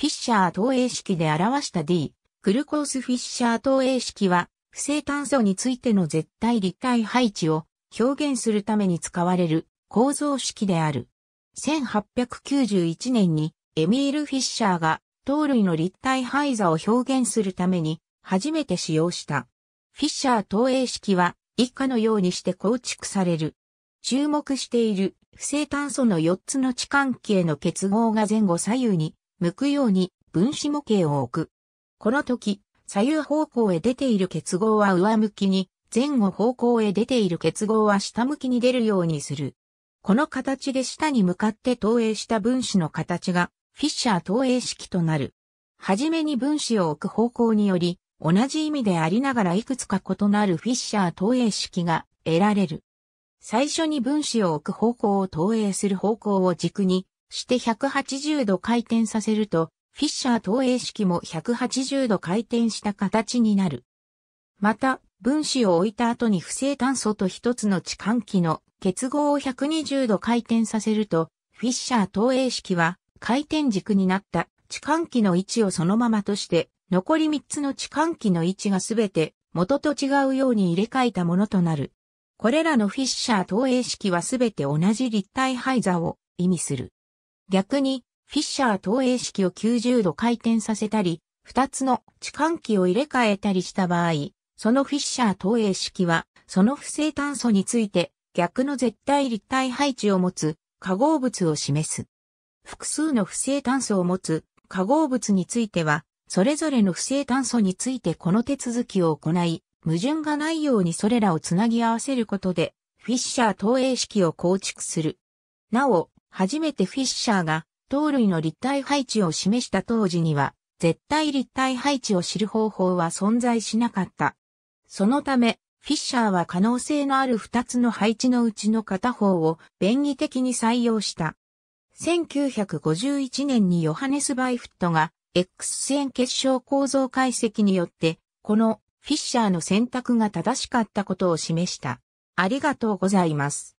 フィッシャー投影式で表した D、グルコースフィッシャー投影式は、不正炭素についての絶対立体配置を表現するために使われる構造式である。1891年にエミール・フィッシャーが糖類の立体配座を表現するために初めて使用した。フィッシャー投影式は以下のようにして構築される。注目している不正炭素の4つの地関係の結合が前後左右に向くように分子模型を置く。この時、左右方向へ出ている結合は上向きに、前後方向へ出ている結合は下向きに出るようにする。この形で下に向かって投影した分子の形が、フィッシャー投影式となる。はじめに分子を置く方向により、同じ意味でありながらいくつか異なるフィッシャー投影式が得られる。最初に分子を置く方向を投影する方向を軸に、して180度回転させると、フィッシャー投影式も180度回転した形になる。また、分子を置いた後に不正炭素と一つの置換器の結合を120度回転させると、フィッシャー投影式は回転軸になった置換器の位置をそのままとして、残り3つの置換器の位置がすべて元と違うように入れ替えたものとなる。これらのフィッシャー投影式はすべて同じ立体配座を意味する。逆に、フィッシャー投影式を90度回転させたり、2つの置換器を入れ替えたりした場合、そのフィッシャー投影式は、その不正炭素について逆の絶対立体配置を持つ化合物を示す。複数の不正炭素を持つ化合物については、それぞれの不正炭素についてこの手続きを行い、矛盾がないようにそれらをつなぎ合わせることで、フィッシャー投影式を構築する。なお、初めてフィッシャーが、糖類の立体配置を示した当時には、絶対立体配置を知る方法は存在しなかった。そのため、フィッシャーは可能性のある二つの配置のうちの片方を便宜的に採用した。1951年にヨハネス・バイフットが X 線結晶構造解析によって、このフィッシャーの選択が正しかったことを示した。ありがとうございます。